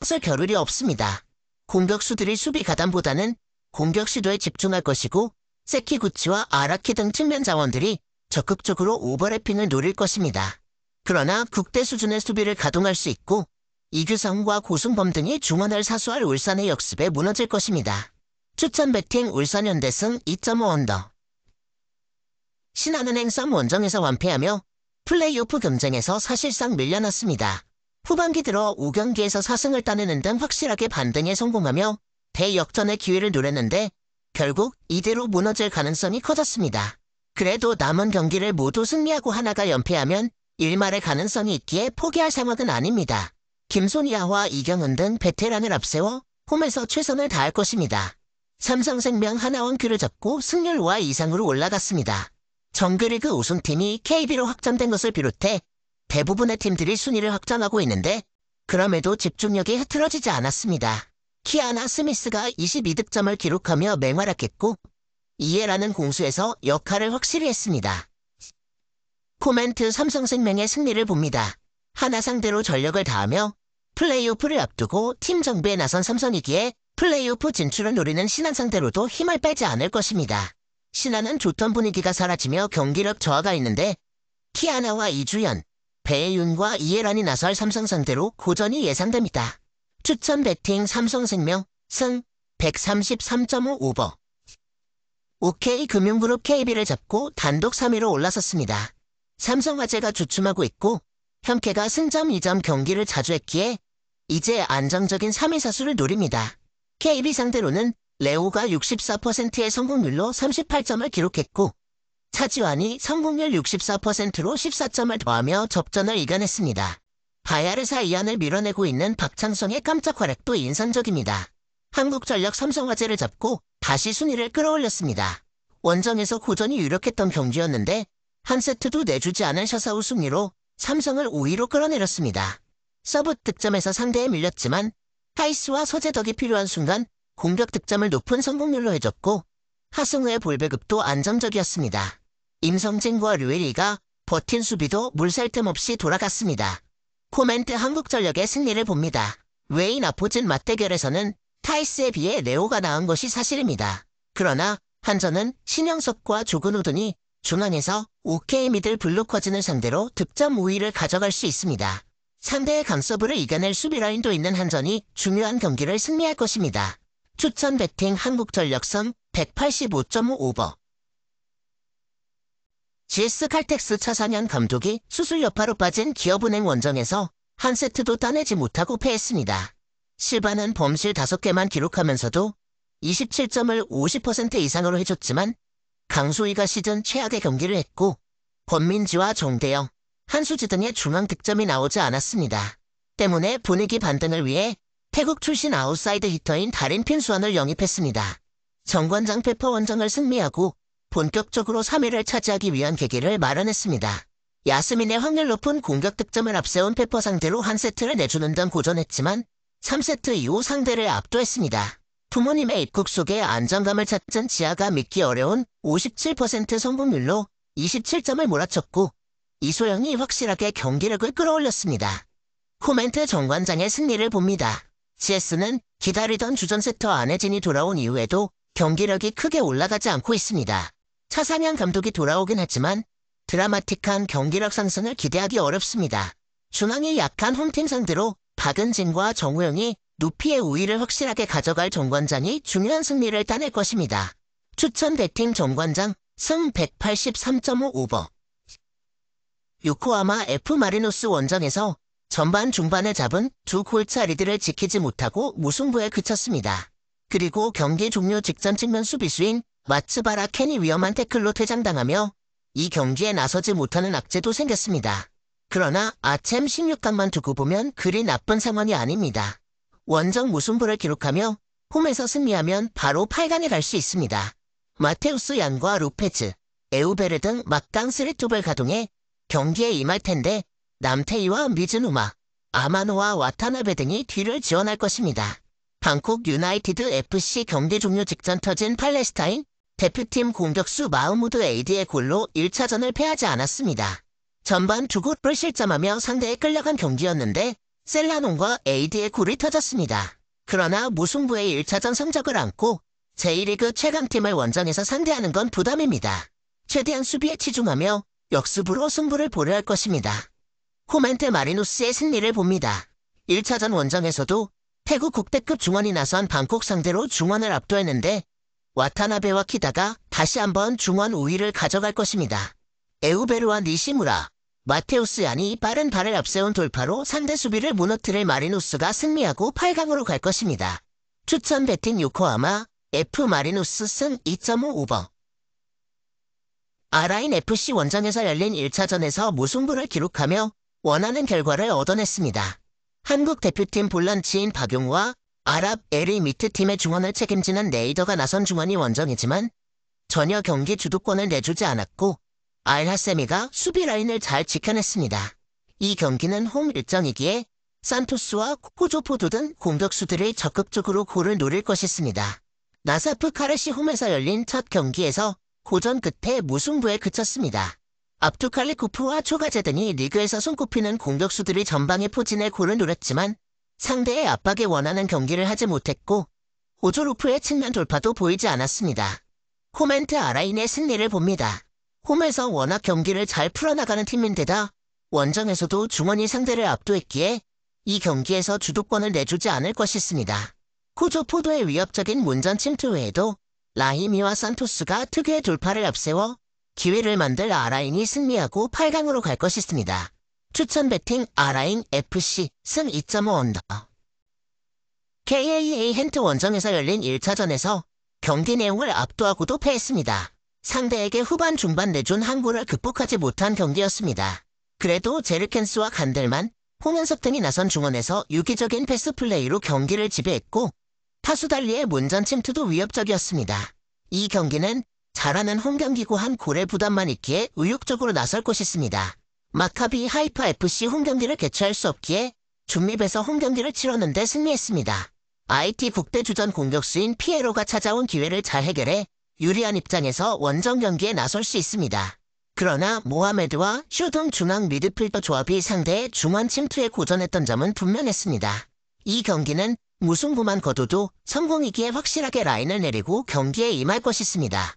썩을 겨를이 없습니다. 공격수들이 수비 가담보다는 공격 시도에 집중할 것이고 세키구치와 아라키 등 측면 자원들이 적극적으로 오버래핑을 노릴 것입니다. 그러나 국대 수준의 수비를 가동할 수 있고 이규성과 고승범 등이 중원을 사수할 울산의 역습에 무너질 것입니다. 추천 배팅 울산현대승 2.5 언더 신한은행 3원정에서 완패하며 플레이오프 경쟁에서 사실상 밀려났습니다. 후반기 들어 5경기에서 4승을 따내는 등 확실하게 반등에 성공하며 대역전의 기회를 노렸는데 결국 이대로 무너질 가능성이 커졌습니다. 그래도 남은 경기를 모두 승리하고 하나가 연패하면 일말의 가능성이 있기에 포기할 상황은 아닙니다. 김소니아와 이경은 등 베테랑을 앞세워 홈에서 최선을 다할 것입니다. 삼성생명 하나원 규를 잡고 승률 5와 이상으로 올라갔습니다. 정규리그 우승팀이 KB로 확정된 것을 비롯해 대부분의 팀들이 순위를 확장하고 있는데 그럼에도 집중력이 흐트러지지 않았습니다. 키아나 스미스가 22득점을 기록하며 맹활약했고 이해라는 공수에서 역할을 확실히 했습니다. 코멘트 삼성생명의 승리를 봅니다. 하나 상대로 전력을 다하며 플레이오프를 앞두고 팀 정비에 나선 삼성이기에 플레이오프 진출을 노리는 신한 상대로도 힘을 빼지 않을 것입니다. 신한은 좋던 분위기가 사라지며 경기력 저하가 있는데 키아나와 이주연, 배윤과 이해란이 나설 삼성 상대로 고전이 예상됩니다. 추천 배팅 삼성생명 승 133.5오버 OK금융그룹 KB를 잡고 단독 3위로 올라섰습니다. 삼성화재가 주춤하고 있고 현캐가 승점 2점 경기를 자주 했기에 이제 안정적인 3위 사수를 노립니다. KB 상대로는 레오가 64%의 성공률로 38점을 기록했고 차지환이 성공률 64%로 14점을 더하며 접전을 이겨냈습니다. 바야르사 이안을 밀어내고 있는 박창성의 깜짝 활약도 인상적입니다. 한국전력 삼성화재를 잡고 다시 순위를 끌어올렸습니다. 원정에서 고전이 유력했던 경기였는데 한 세트도 내주지 않은 샤사우 승리로 삼성을 5위로 끌어내렸습니다. 서브 득점에서 상대에 밀렸지만 하이스와 서재덕이 필요한 순간 공격 득점을 높은 성공률로 해줬고 하승우의 볼배급도 안정적이었습니다. 임성진과 류일이가 버틴 수비도 물샐 틈 없이 돌아갔습니다. 코멘트 한국전력의 승리를 봅니다. 웨인 아포진 맞대결에서는 타이스에 비해 레오가 나은 것이 사실입니다. 그러나 한전은 신영석과 조근우든이 중앙에서 OK 미들 블루커진을 상대로 득점 우위를 가져갈 수 있습니다. 상대의 강서브를 이겨낼 수비라인도 있는 한전이 중요한 경기를 승리할 것입니다. 추천 배팅 한국전력선 185.5번 GS 칼텍스 차상년 감독이 수술 여파로 빠진 기업은행 원정에서 한 세트도 따내지 못하고 패했습니다. 실바는 범실 5개만 기록하면서도 27점을 50% 이상으로 해줬지만 강소희가 시즌 최악의 경기를 했고 권민지와 정대영, 한수지 등의 중앙 득점이 나오지 않았습니다. 때문에 분위기 반등을 위해 태국 출신 아웃사이드 히터인 다린 핀수완을 영입했습니다. 정관장 페퍼 원정을 승리하고 본격적으로 3위를 차지하기 위한 계기를 마련했습니다. 야스민의 확률 높은 공격 득점을 앞세운 페퍼 상대로 한 세트를 내주는 등 고전했지만 3세트 이후 상대를 압도했습니다. 부모님의 입국 속에 안정감을 찾은 지아가 믿기 어려운 57% 성공률로 27점을 몰아쳤고 이소영이 확실하게 경기력을 끌어올렸습니다. 코멘트 정관장의 승리를 봅니다. GS는 기다리던 주전 세터 안혜진이 돌아온 이후에도 경기력이 크게 올라가지 않고 있습니다. 차상현 감독이 돌아오긴 했지만 드라마틱한 경기력 상승을 기대하기 어렵습니다. 중앙이 약한 홈팀 상대로 박은진과 정우영이 누피의 우위를 확실하게 가져갈 정관장이 중요한 승리를 따낼 것입니다. 추천 배팅 정관장 승 183.5 오버 요코하마 F 마리노스 원정에서 전반 중반에 잡은 두 골차 리드를 지키지 못하고 무승부에 그쳤습니다. 그리고 경기 종료 직전 측면 수비수인 마츠바라 캔이 위험한 태클로 퇴장당하며 이 경기에 나서지 못하는 악재도 생겼습니다. 그러나 아챔 16강만 두고 보면 그리 나쁜 상황이 아닙니다. 원정 무승부를 기록하며 홈에서 승리하면 바로 8강에 갈 수 있습니다. 마테우스 양과 루페즈, 에우베르 등 막강 스리톱을 가동해 경기에 임할 텐데 남태희와 미즈누마, 아마노와 와타나베 등이 뒤를 지원할 것입니다. 방콕 유나이티드 FC 경기 종료 직전 터진 팔레스타인 대표팀 공격수 마우무드 에이드의 골로 1차전을 패하지 않았습니다. 전반 두 골을 실점하며 상대에 끌려간 경기였는데 셀라논과 에이드의 골이 터졌습니다. 그러나 무승부의 1차전 성적을 안고 제1리그 최강팀을 원정에서 상대하는 건 부담입니다. 최대한 수비에 치중하며 역습으로 승부를 보려 할 것입니다. 코멘트 마리노스의 승리를 봅니다. 1차전 원정에서도 태국 국대급 중원이 나선 방콕 상대로 중원을 압도했는데 와타나베와 키다가 다시 한번 중원 우위를 가져갈 것입니다. 에우베르와 니시무라, 마테우스 얀이 빠른 발을 앞세운 돌파로 3대 수비를 무너뜨릴 마리누스가 승리하고 8강으로 갈 것입니다. 추천 베팅 요코하마 F 마리누스승 2.5오버 아라인 FC 원정에서 열린 1차전에서 무승부를 기록하며 원하는 결과를 얻어냈습니다. 한국 대표팀 볼란치인 박용우와 아랍 에리미트 팀의 중원을 책임지는 레이더가 나선 중원이 원정이지만 전혀 경기 주도권을 내주지 않았고 알하세미가 수비 라인을 잘 지켜냈습니다. 이 경기는 홈 일정이기에 산토스와 코조포도 등 공격수들이 적극적으로 골을 노릴 것이었습니다. 나사프 카르시 홈에서 열린 첫 경기에서 고전 끝에 무승부에 그쳤습니다. 압투칼리쿠프와 초가제 등이 리그에서 손꼽히는 공격수들이 전방에 포진해 골을 노렸지만 상대의 압박에 원하는 경기를 하지 못했고 오조루프의 측면 돌파도 보이지 않았습니다. 코멘트 아라인의 승리를 봅니다. 홈에서 워낙 경기를 잘 풀어나가는 팀인데다 원정에서도 중원이 상대를 압도했기에 이 경기에서 주도권을 내주지 않을 것이있습니다 코조 포도의 위협적인 문전 침투 외에도 라히미와 산토스가 특유의 돌파를 앞세워 기회를 만들 아라인이 승리하고 8강으로 갈 것이있습니다. 추천 배팅 아라인 FC 승 2.5 언더 KAA 헨트 원정에서 열린 1차전에서 경기 내용을 압도하고도 패했습니다. 상대에게 후반 중반 내준 항구를 극복하지 못한 경기였습니다. 그래도 제르켄스와 간델만, 홍현석 등이 나선 중원에서 유기적인 패스 플레이로 경기를 지배했고 타수 달리의 문전 침투도 위협적이었습니다. 이 경기는 잘하는 홈경기고 한 골의 부담만 있기에 의욕적으로 나설 곳이 있습니다. 마카비 하이파 FC 홈경기를 개최할 수 없기에 중립에서 홈경기를 치렀는데 승리했습니다. IT 국대주전 공격수인 피에로가 찾아온 기회를 잘 해결해 유리한 입장에서 원정 경기에 나설 수 있습니다. 그러나 모하메드와 슈동 중앙 미드필더 조합이 상대의 중원 침투에 고전했던 점은 분명했습니다. 이 경기는 무승부만 거둬도 성공이기에 확실하게 라인을 내리고 경기에 임할 것이있습니다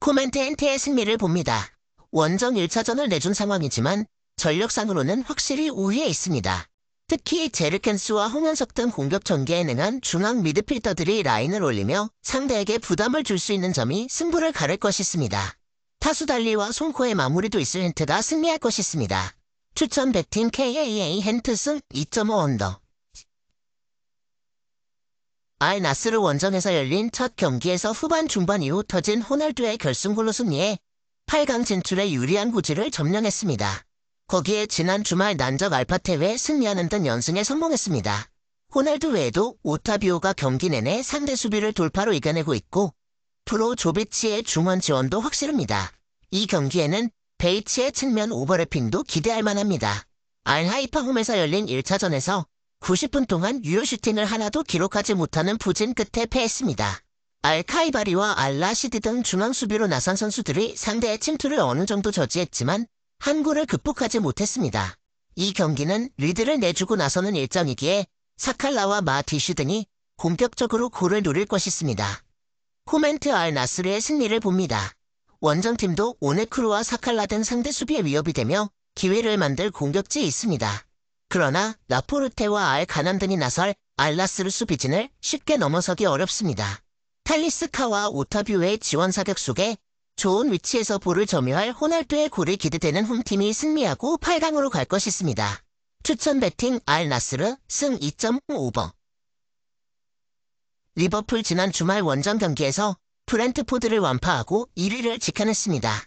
코멘트 엔트의 승리를 봅니다. 원정 1차전을 내준 상황이지만 전력상으로는 확실히 우위에 있습니다. 특히 제르켄스와 홍현석 등 공격 전개에 능한 중앙 미드필더들이 라인을 올리며 상대에게 부담을 줄 수 있는 점이 승부를 가를 것이있습니다 타수 달리와 송코의 마무리도 있을 힌트가 승리할 것이있습니다 추천 100팀 KAA 헨트승 2.5 언더 알 나스르 원정에서 열린 첫 경기에서 후반 중반 이후 터진 호날두의 결승골로 승리해 8강 진출에 유리한 구지를 점령했습니다. 거기에 지난 주말 난적 알파테외 승리하는 등 연승에 성공했습니다. 호날두 외에도 오타비오가 경기 내내 상대 수비를 돌파로 이겨내고 있고 프로 조비치의 중원 지원도 확실합니다. 이 경기에는 베이치의 측면 오버래핑도 기대할 만합니다. 알하이파 홈에서 열린 1차전에서 90분 동안 유효슈팅을 하나도 기록하지 못하는 부진 끝에 패했습니다. 알카이바리와 알라시디 등 중앙수비로 나선 선수들이 상대의 침투를 어느 정도 저지했지만 한 골을 극복하지 못했습니다. 이 경기는 리드를 내주고 나서는 일정이기에 사칼라와 마티슈 등이 공격적으로 골을 노릴 것이있습니다 코멘트 알 나스르의 승리를 봅니다. 원정팀도 오네크루와 사칼라 등 상대 수비의 위협이 되며 기회를 만들 공격지 있습니다. 그러나 라포르테와 알 가남 등이 나설 알라스르 수비진을 쉽게 넘어서기 어렵습니다. 탈리스카와 오타뷰의 지원 사격 속에 좋은 위치에서 볼을 점유할 호날두의 골을 기대되는 홈팀이 승리하고 8강으로 갈 것이있습니다. 추천 배팅 알 나스르 승 2.5번 리버풀 지난 주말 원정 경기에서 브렌트포드를 완파하고 1위를 직켜했습니다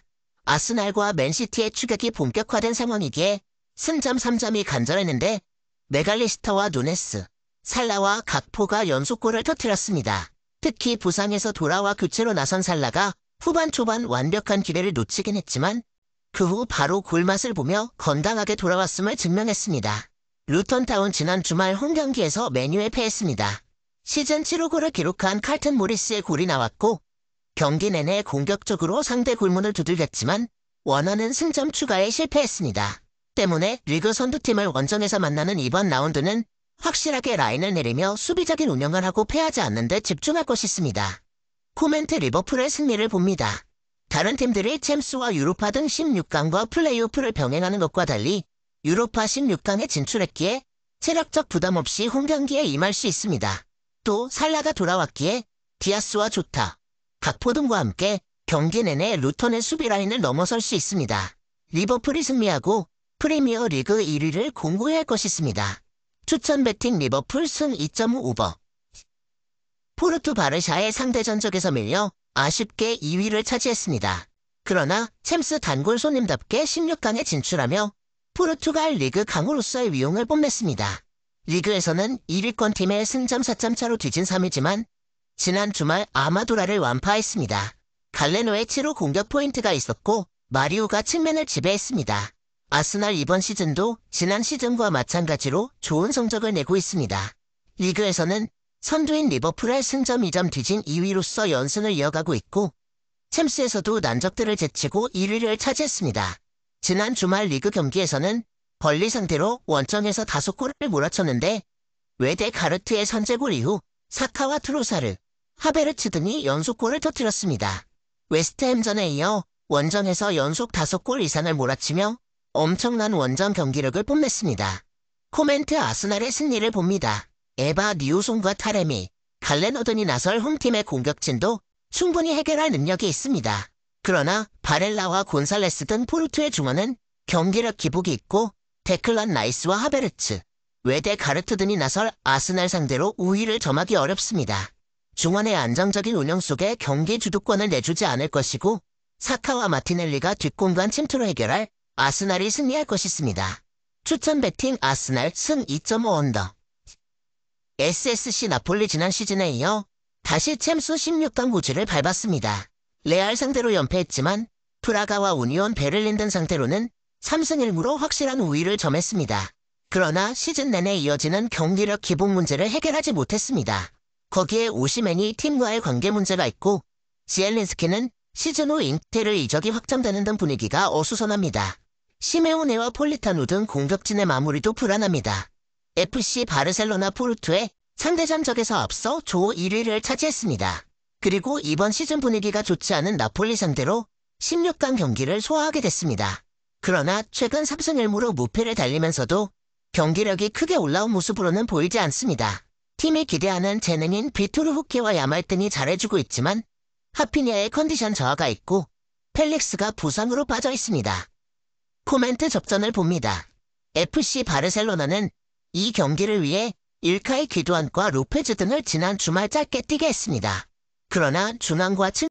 아스날과 맨시티의 추격이 본격화된 상황이기에 승점 3점이 간절했는데 메갈리스터와 누네스, 살라와 각포가 연속골을 터뜨렸습니다. 특히 부상에서 돌아와 교체로 나선 살라가 후반 초반 완벽한 기회를 놓치긴 했지만 그 후 바로 골맛을 보며 건강하게 돌아왔음을 증명했습니다. 루턴타운 지난 주말 홈 경기에서 메뉴에 패했습니다. 시즌 7호골을 기록한 칼튼 모리스의 골이 나왔고 경기 내내 공격적으로 상대 골문을 두들겼지만 원하는 승점 추가에 실패했습니다. 때문에 리그 선두팀을 원정에서 만나는 이번 라운드는 확실하게 라인을 내리며 수비적인 운영을 하고 패하지 않는 데 집중할 것이있습니다 코멘트 리버풀의 승리를 봅니다. 다른 팀들이 챔스와 유로파 등 16강과 플레이오프를 병행하는 것과 달리 유로파 16강에 진출했기에 체력적 부담 없이 홈 경기에 임할 수 있습니다. 또 살라가 돌아왔기에 디아스와 조타, 각포 등과 함께 경기 내내 루턴의 수비 라인을 넘어설 수 있습니다. 리버풀이 승리하고 프리미어 리그 1위를 공고히 할 것이있습니다. 추천 배팅 리버풀 승 2.5오버 포르투 바르샤의 상대 전적에서 밀려 아쉽게 2위를 차지했습니다. 그러나 챔스 단골 손님답게 16강에 진출하며 포르투갈 리그 강호로서의 위용을 뽐냈습니다. 리그에서는 1위권 팀의 승점 4점 차로 뒤진 3위지만 지난 주말 아마도라를 완파했습니다. 갈레노의 7호 공격 포인트가 있었고 마리우가 측면을 지배했습니다. 아스날 이번 시즌도 지난 시즌과 마찬가지로 좋은 성적을 내고 있습니다. 리그에서는 선두인 리버풀의 승점 2점 뒤진 2위로서 연승을 이어가고 있고 챔스에서도 난적들을 제치고 1위를 차지했습니다. 지난 주말 리그 경기에서는 벌리 상태로 원정에서 다섯 골을 몰아쳤는데 외대 가르트의 선제골 이후 사카와 트로사르, 하베르츠 등이 연속골을 터뜨렸습니다. 웨스트햄전에 이어 원정에서 연속 다섯 골 이상을 몰아치며 엄청난 원정 경기력을 뽐냈습니다. 코멘트 아스날의 승리를 봅니다. 에바 뉴송과 타레미, 갈렌오든이 나설 홈팀의 공격진도 충분히 해결할 능력이 있습니다. 그러나 바렐라와 곤살레스 등 포르투의 중원은 경기력 기복이 있고 데클란 라이스와 하베르츠, 외대 가르트 등이 나설 아스날 상대로 우위를 점하기 어렵습니다. 중원의 안정적인 운영 속에 경기 주도권을 내주지 않을 것이고 사카와 마티넬리가 뒷공간 침투로 해결할 아스날이 승리할 것이있습니다 추천 배팅 아스날 승 2.5 언더. SSC 나폴리 지난 시즌에 이어 다시 챔스 16강 구지를 밟았습니다. 레알 상대로 연패했지만 프라가와 우니온 베를린 등 상태로는 3승 1무로 확실한 우위를 점했습니다. 그러나 시즌 내내 이어지는 경기력 기본 문제를 해결하지 못했습니다. 거기에 오시맨이 팀과의 관계 문제가 있고 지엘린스키는 시즌 후 잉테를 이적이 확정되는 등 분위기가 어수선합니다. 시메오네와 폴리타노 등 공격진의 마무리도 불안합니다. FC 바르셀로나 포르투에 상대잠 적에서 앞서 조 1위를 차지했습니다. 그리고 이번 시즌 분위기가 좋지 않은 나폴리 상대로 16강 경기를 소화하게 됐습니다. 그러나 최근 3승 1무로 무패를 달리면서도 경기력이 크게 올라온 모습으로는 보이지 않습니다. 팀이 기대하는 재능인 비토르 후키와 야말 등이 잘해주고 있지만 하피니아의 컨디션 저하가 있고 펠릭스가 부상으로 빠져 있습니다. 코멘트 접전을 봅니다. FC 바르셀로나는 이 경기를 위해 일카이 기도안과 로페즈 등을 지난 주말 짧게 뛰게 했습니다. 그러나 중앙과 층